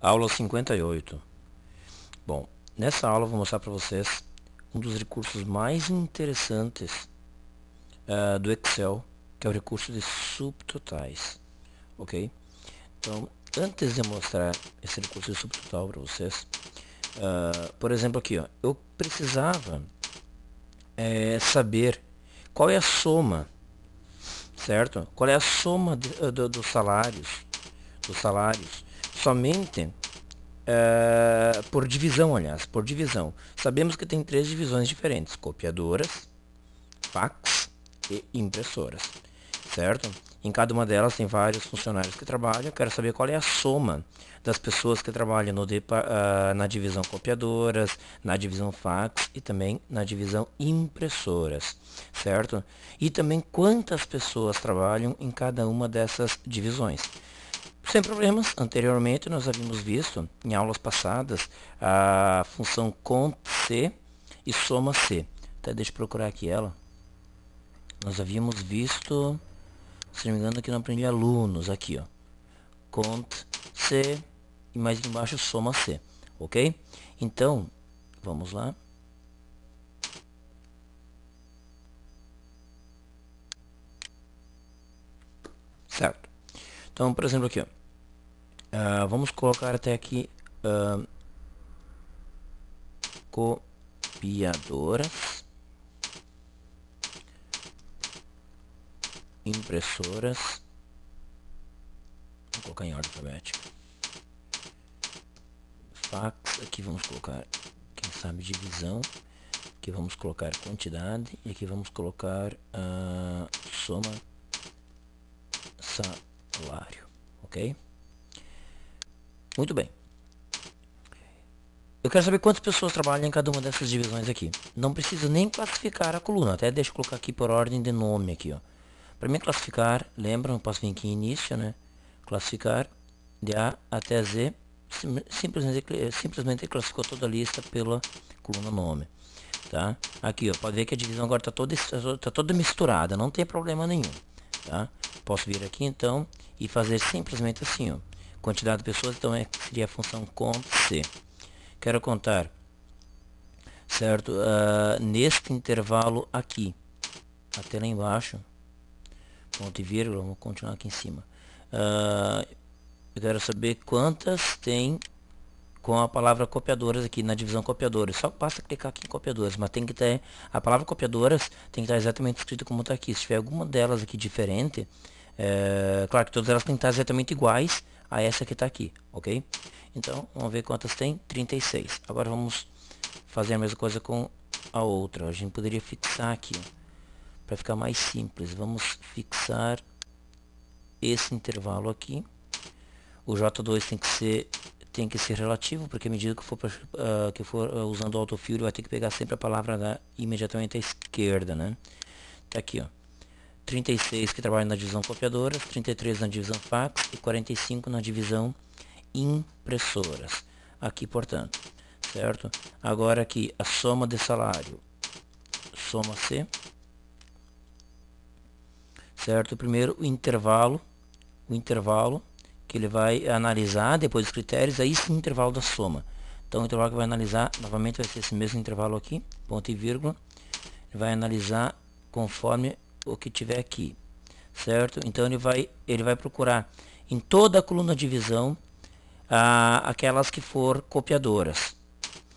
Aula 58. Bom, nessa aula eu vou mostrar para vocês um dos recursos mais interessantes uh, do Excel, que é o recurso de subtotais, ok? Então, antes de mostrar esse recurso de subtotal para vocês, uh, por exemplo aqui, ó, eu precisava é, saber qual é a soma, certo? Qual é a soma de, dos salários, dos salários somente uh, por divisão, aliás, por divisão. Sabemos que tem três divisões diferentes, copiadoras, fax e impressoras, certo? Em cada uma delas tem vários funcionários que trabalham. Quero saber qual é a soma das pessoas que trabalham no, uh, na divisão copiadoras, na divisão fax e também na divisão impressoras, certo? E também quantas pessoas trabalham em cada uma dessas divisões. Sem problemas, anteriormente nós havíamos visto em aulas passadas a função comp-c e soma-c. Tá, deixa eu procurar aqui ela. Nós havíamos visto, se não me engano, aqui não aprendi alunos, aqui ó. Comp-c e mais embaixo soma-c, ok? Então, vamos lá. Certo. Então, por exemplo, aqui, ó. Uh, vamos colocar até aqui uh, copiadoras, impressoras, vou colocar em ordem alfabética, fax, aqui vamos colocar, quem sabe, divisão, aqui vamos colocar quantidade e aqui vamos colocar uh, soma salário, ok? Muito bem. Eu quero saber quantas pessoas trabalham em cada uma dessas divisões aqui. Não preciso nem classificar a coluna, até deixa eu colocar aqui por ordem de nome aqui, ó. Para mim classificar, lembra, eu posso vir aqui em início, né? Classificar de A até Z, simplesmente, simplesmente classificou toda a lista pela coluna nome, tá? Aqui, ó, pode ver que a divisão agora está toda, tá toda misturada, não tem problema nenhum, tá? Posso vir aqui então e fazer simplesmente assim, ó quantidade de pessoas, então é, seria a função cont-c. Quero contar, certo? Uh, neste intervalo aqui, até lá embaixo, ponto e vírgula, vamos continuar aqui em cima. Uh, eu quero saber quantas tem com a palavra copiadoras aqui na divisão copiadoras. Só basta clicar aqui em copiadoras, mas tem que ter a palavra copiadoras tem que estar exatamente escrita como está aqui. Se tiver alguma delas aqui diferente, é, claro que todas elas têm que estar exatamente iguais, a essa que está aqui, ok? Então, vamos ver quantas tem, 36. Agora vamos fazer a mesma coisa com a outra. A gente poderia fixar aqui, para ficar mais simples. Vamos fixar esse intervalo aqui. O J2 tem que ser tem que ser relativo, porque à medida que for, uh, que for ah, usando o autofill, vai ter que pegar sempre a palavra da, imediatamente à esquerda, né? Tá aqui, ó. 36 que trabalham na divisão copiadoras, 33 na divisão fax e 45 na divisão impressoras. Aqui, portanto, certo? Agora aqui, a soma de salário, soma-se, certo? Primeiro, o intervalo, o intervalo que ele vai analisar, depois os critérios, aí sim o intervalo da soma. Então, o intervalo que vai analisar, novamente, vai ser esse mesmo intervalo aqui, ponto e vírgula, ele vai analisar conforme o que tiver aqui, certo? Então ele vai, ele vai procurar em toda a coluna de visão a, ah, aquelas que for copiadoras,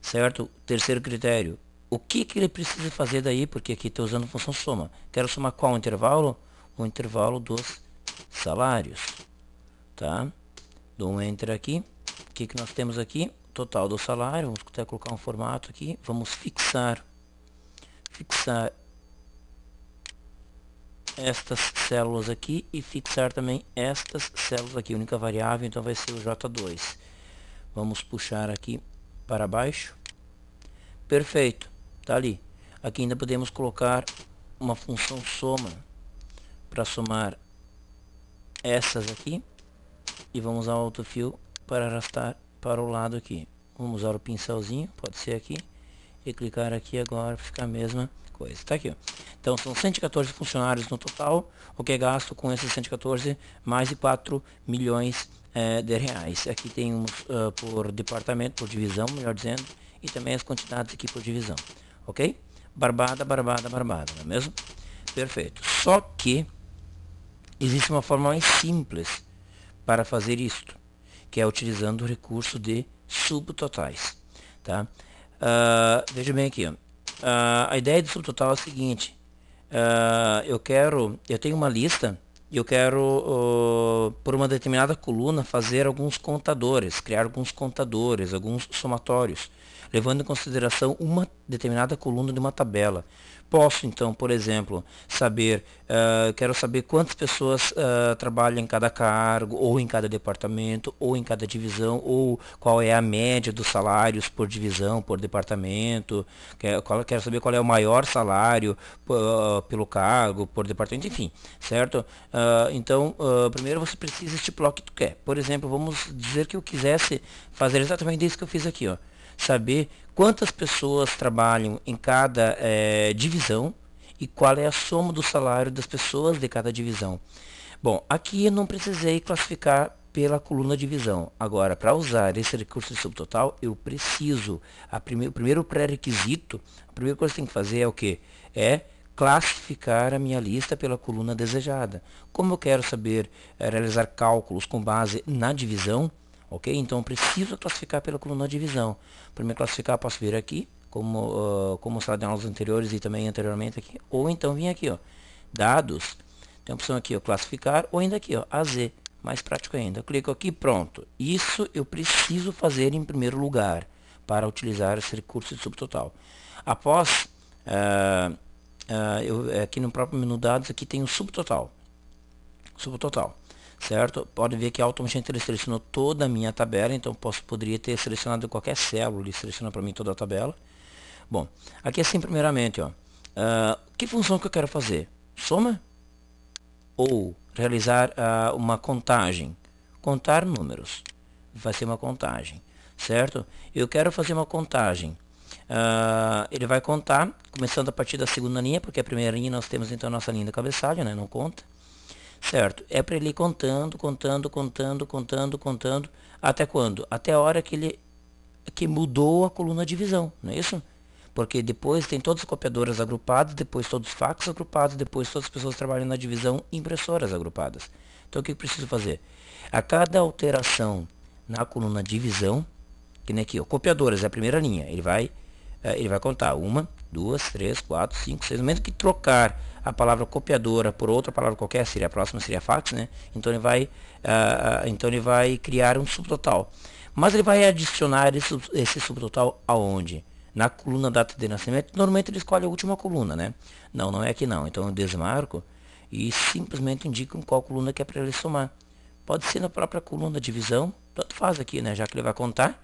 certo? Terceiro critério, o que, que ele precisa fazer daí, porque aqui estou tá usando função soma. Quero somar qual intervalo? O intervalo dos salários, tá? Dou um enter aqui. O que, que nós temos aqui? Total do salário, vamos até colocar um formato aqui. Vamos fixar, fixar estas células aqui e fixar também estas células aqui. Única variável, então vai ser o J2. Vamos puxar aqui para baixo. Perfeito, tá ali. Aqui ainda podemos colocar uma função soma para somar essas aqui e vamos ao autofill para arrastar para o lado aqui. Vamos usar o pincelzinho, pode ser aqui e clicar aqui agora fica a mesma coisa. tá aqui. Ó. Então são 114 funcionários no total, o que é gasto com esses 114, mais de 4 milhões é, de reais. Aqui tem um, uh, por departamento, por divisão, melhor dizendo, e também as quantidades aqui por divisão. Ok? Barbada, barbada, barbada, não é mesmo? Perfeito. Só que existe uma forma mais simples para fazer isto, que é utilizando o recurso de subtotais. Tá? Uh, veja bem aqui. Uh, a ideia do subtotal é a seguinte. Uh, eu quero, eu tenho uma lista e eu quero, por uma determinada coluna, fazer alguns contadores, criar alguns contadores, alguns somatórios, levando em consideração uma determinada coluna de uma tabela. Posso, então, por exemplo, saber, uh, quero saber quantas pessoas uh, trabalham em cada cargo, ou em cada departamento, ou em cada divisão, ou qual é a média dos salários por divisão, por departamento, quero, saber qual é o maior salário uh, pelo cargo, por departamento, enfim, certo? então, primeiro você precisa estipular o que tu quer. Por exemplo, vamos dizer que eu quisesse fazer exatamente isso que eu fiz aqui, ó saber quantas pessoas trabalham em cada é, divisão e qual é a soma do salário das pessoas de cada divisão. Bom, aqui eu não precisei classificar pela coluna divisão. Agora, para usar esse recurso de subtotal, eu preciso. Prime o primeiro pré-requisito, a primeira coisa que tem que fazer é o quê? É classificar a minha lista pela coluna desejada. Como eu quero saber é, realizar cálculos com base na divisão, ok? Então eu preciso classificar pela coluna de divisão. Para me classificar, posso vir aqui, como, uh, como mostrado em aulas anteriores e também anteriormente aqui, ou então vim aqui, ó, dados, tem a opção aqui, ó, classificar, ou ainda aqui, ó, AZ, mais prático ainda. Eu clico aqui, pronto. Isso eu preciso fazer em primeiro lugar para utilizar esse recurso de subtotal. Após, uh, uh, eu, é, aqui no próprio menu dados, aqui tem o subtotal. Subtotal certo? Podem ver que é automaticamente ele selecionou toda a minha tabela, então posso, poderia ter selecionado qualquer célula, ele seleciona para mim toda a tabela. Bom, aqui assim primeiramente, ó, uh, que função que eu quero fazer? Soma ou realizar uh, uma contagem? Contar números, vai ser uma contagem, certo? Eu quero fazer uma contagem. Uh, ele vai contar, começando a partir da segunda linha, porque a primeira linha nós temos então a nossa linha da cabeçalho, né? não conta certo? É para ele ir contando, contando, contando, contando, contando, até quando? Até a hora que ele que mudou a coluna de visão, não é isso? Porque depois tem todas as copiadoras agrupadas, depois todos os fax agrupados, depois todas as pessoas trabalhando na divisão impressoras agrupadas. Então o que eu preciso fazer? A cada alteração na coluna de visão, que nem aqui, ó, copiadoras é a primeira linha, ele vai, eh, ele vai contar uma, duas, três, quatro, cinco, seis, no momento que trocar a palavra copiadora por outra palavra qualquer, seria a próxima, seria fax, né? Então ele vai, uh, então ele vai criar um subtotal. Mas ele vai adicionar esse, esse subtotal aonde? Na coluna data de nascimento, normalmente ele escolhe a última coluna, né? Não, não é aqui não. Então eu desmarco e simplesmente indico em qual coluna que é para ele somar. Pode ser na própria coluna divisão, tanto faz aqui, né? Já que ele vai contar,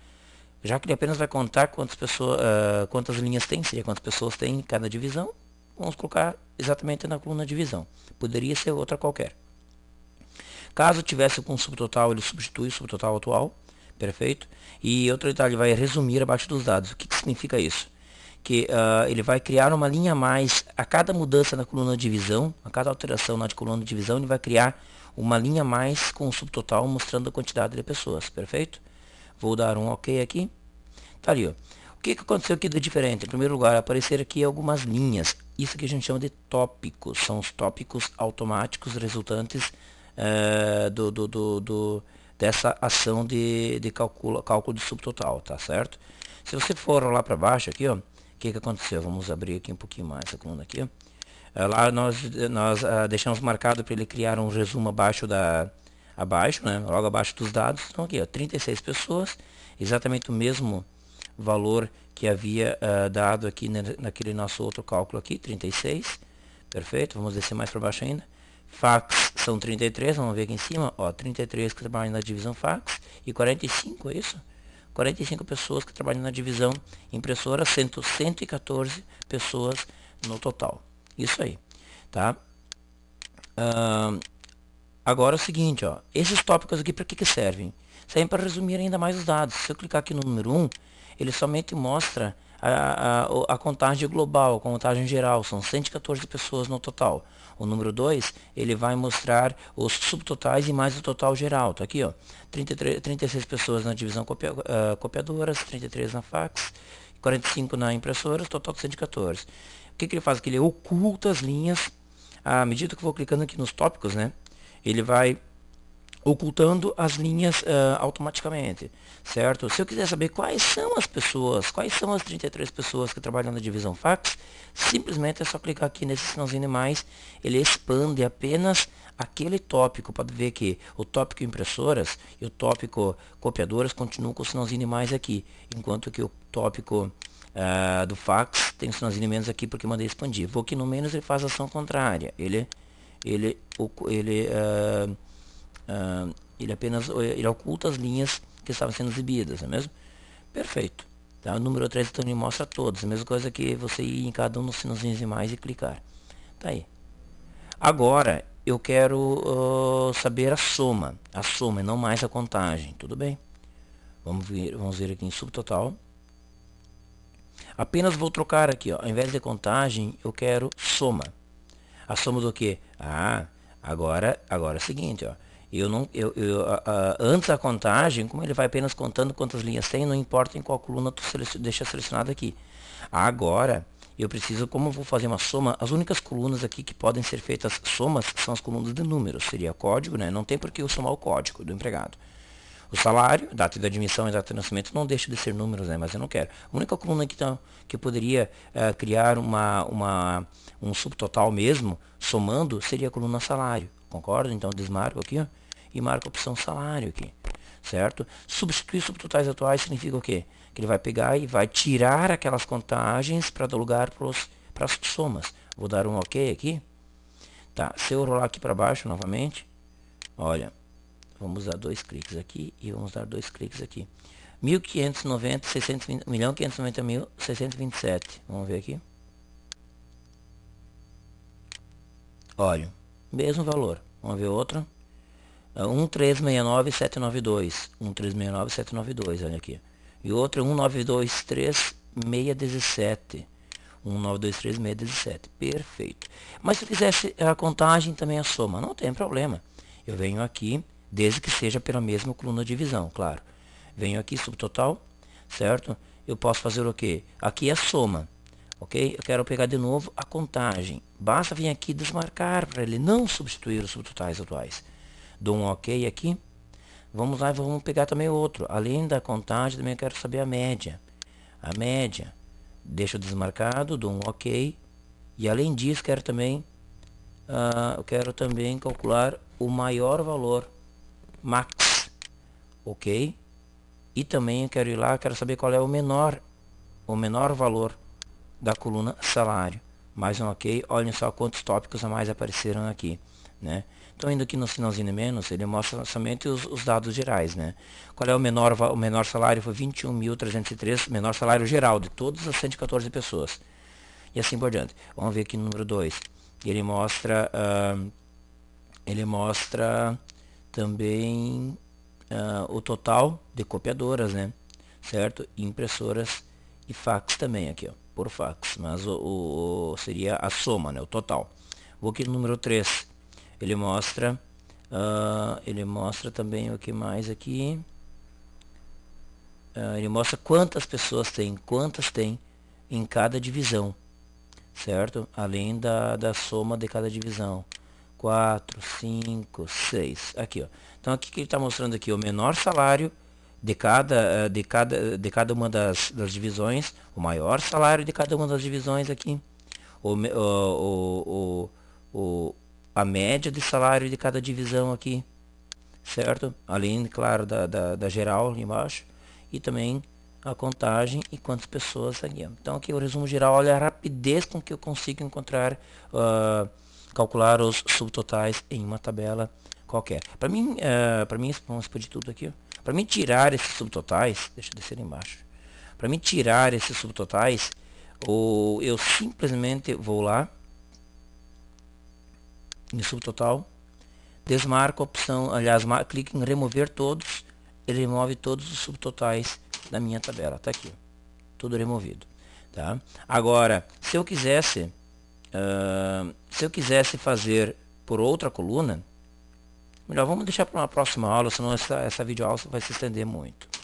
já que ele apenas vai contar quantas pessoas, uh, ah, quantas linhas tem, seria quantas pessoas tem em cada divisão, vamos colocar exatamente na coluna divisão. Poderia ser outra qualquer. Caso tivesse com subtotal, ele substitui o subtotal atual, perfeito? E outro detalhe, vai resumir abaixo dos dados. O que, que significa isso? Que uh, ele vai criar uma linha a mais a cada mudança na coluna divisão, a cada alteração na coluna divisão, ele vai criar uma linha a mais com o subtotal mostrando a quantidade de pessoas, perfeito? Vou dar um OK aqui. Tá ali, ó. O que, que aconteceu aqui de diferente? Em primeiro lugar, apareceram aqui algumas linhas. Isso que a gente chama de tópicos. São os tópicos automáticos resultantes eh, do, do, do, do, dessa ação de, de calcula, cálculo de subtotal, tá certo? Se você for lá para baixo aqui, o que, que aconteceu? Vamos abrir aqui um pouquinho mais essa coluna aqui. Eh, lá nós, nós eh, deixamos marcado para ele criar um resumo abaixo da abaixo, né? logo abaixo dos dados. Então aqui, ó, 36 pessoas, exatamente o mesmo valor que havia uh, dado aqui naquele nosso outro cálculo aqui, 36. Perfeito, vamos descer mais para baixo ainda. Fax são 33, vamos ver aqui em cima, ó, 33 que trabalham na divisão fax e 45, é isso? 45 pessoas que trabalham na divisão impressora, sendo 114 pessoas no total. Isso aí, tá? Uh, agora é o seguinte, ó, esses tópicos aqui para que, que servem? Servem para resumir ainda mais os dados. Se eu clicar aqui no número 1, ele somente mostra a, a, a, contagem global, a contagem geral, são 114 pessoas no total. O número 2, ele vai mostrar os subtotais e mais o total geral. Está aqui, ó, 33, 36 pessoas na divisão copia, uh, copiadoras, 33 na fax, 45 na impressora, total de 114. O que, que ele faz Que Ele oculta as linhas, ah, à medida que eu vou clicando aqui nos tópicos, né? Ele vai ocultando as linhas uh, automaticamente, certo? Se eu quiser saber quais são as pessoas, quais são as 33 pessoas que trabalham na divisão fax, simplesmente é só clicar aqui nesse sinalzinho de mais, ele expande apenas aquele tópico, pode ver que o tópico impressoras e o tópico copiadoras continuam com o sinalzinho de mais aqui, enquanto que o tópico uh, do fax tem o sinalzinho menos aqui porque mandei expandir. Vou aqui no menos ele faz ação contrária, ele, ele, ele uh, Uh, ele apenas eh, ele oculta as linhas que estavam sendo exibidas, não é mesmo? Perfeito. Tá? O número 3 então ele mostra todos. A mesma coisa que você ir em cada um dos sinozinhos e mais e clicar. Tá aí. Agora eu quero uh, saber a soma. A soma e não mais a contagem. Tudo bem? Vamos ver, vamos ver aqui em subtotal. Apenas vou trocar aqui, ó. ao invés de contagem, eu quero soma. A soma do que? Ah, agora, agora é o seguinte, ó. Eu não, eu, eu, a, a, antes da contagem, como ele vai apenas contando quantas linhas tem, não importa em qual coluna tu seleciona, deixa selecionado aqui. Agora, eu preciso, como eu vou fazer uma soma, as únicas colunas aqui que podem ser feitas somas são as colunas de números, seria código, né? Não tem por que eu somar o código do empregado. O salário, data de admissão e data de nascimento não deixa de ser números, né? mas eu não quero. A única coluna que, tá, que eu poderia eh, criar uma, uma, um subtotal mesmo, somando, seria a coluna salário concordo? Então desmarco aqui, ó, e marco a opção salário aqui, certo? Substituir subtotais atuais significa o quê? Que ele vai pegar e vai tirar aquelas contagens para dar lugar para as somas. Vou dar um OK aqui. Tá, se eu rolar aqui para baixo novamente, olha, vamos dar dois cliques aqui e vamos dar dois cliques aqui. 1.590.627. Vamos ver aqui. Olha, mesmo valor. Vamos ver outra. 1369792. É, 1369792, olha aqui. E outra 1923617. 1923617. Perfeito. Mas se eu quisesse a contagem também a soma, não tem problema. Eu venho aqui, desde que seja pela mesma coluna de divisão, claro. Venho aqui, subtotal, certo? Eu posso fazer o quê? Aqui é soma ok? Eu quero pegar de novo a contagem. Basta vir aqui desmarcar para ele não substituir os subtotais atuais. Dou um ok aqui. Vamos lá, vamos pegar também outro. Além da contagem, também quero saber a média. A média. Deixo desmarcado, dou um ok. E além disso, quero também, uh, quero também calcular o maior valor max, ok? E também quero ir lá, quero saber qual é o menor, o menor valor da coluna salário. Mais um ok, olhem só quantos tópicos a mais apareceram aqui. Né? Então, indo aqui no sinalzinho menos, ele mostra somente os, os, dados gerais. Né? Qual é o menor, o menor salário? Foi 21.303, menor salário geral de todas as 114 pessoas. E assim por diante. Vamos ver aqui no número 2. Ele mostra, uh, ele mostra também uh, o total de copiadoras, né? certo? impressoras e fax também aqui. Ó por fax, mas o, o, o, seria a soma, né, o total. Vou aqui no número 3, ele mostra, uh, ele mostra também o que mais aqui, uh, ele mostra quantas pessoas tem, quantas tem em cada divisão, certo? Além da, da soma de cada divisão. 4, 5, 6, aqui ó. Então aqui que ele está mostrando aqui o menor salário de cada, eh, de cada, de cada uma das, das divisões, o maior salário de cada uma das divisões aqui, o, o, o, o, a média de salário de cada divisão aqui, certo? Além, claro, da, da, da geral embaixo, e também a contagem e quantas pessoas aqui. Então aqui o resumo geral, olha a rapidez com que eu consigo encontrar, uh, calcular os subtotais em uma tabela qualquer. Para mim, uh, ah, para mim, vamos expor de tudo aqui. Para mim tirar esses subtotais, deixa eu descer embaixo. Para mim tirar esses subtotais, ou eu simplesmente vou lá em subtotal, desmarco a opção, aliás, clique em remover todos, ele remove todos os subtotais da minha tabela, tá aqui, tudo removido, tá? Agora, se eu quisesse, uh, se eu quisesse fazer por outra coluna, Melhor, vamos deixar para uma próxima aula, senão essa, essa videoaula vai se estender muito.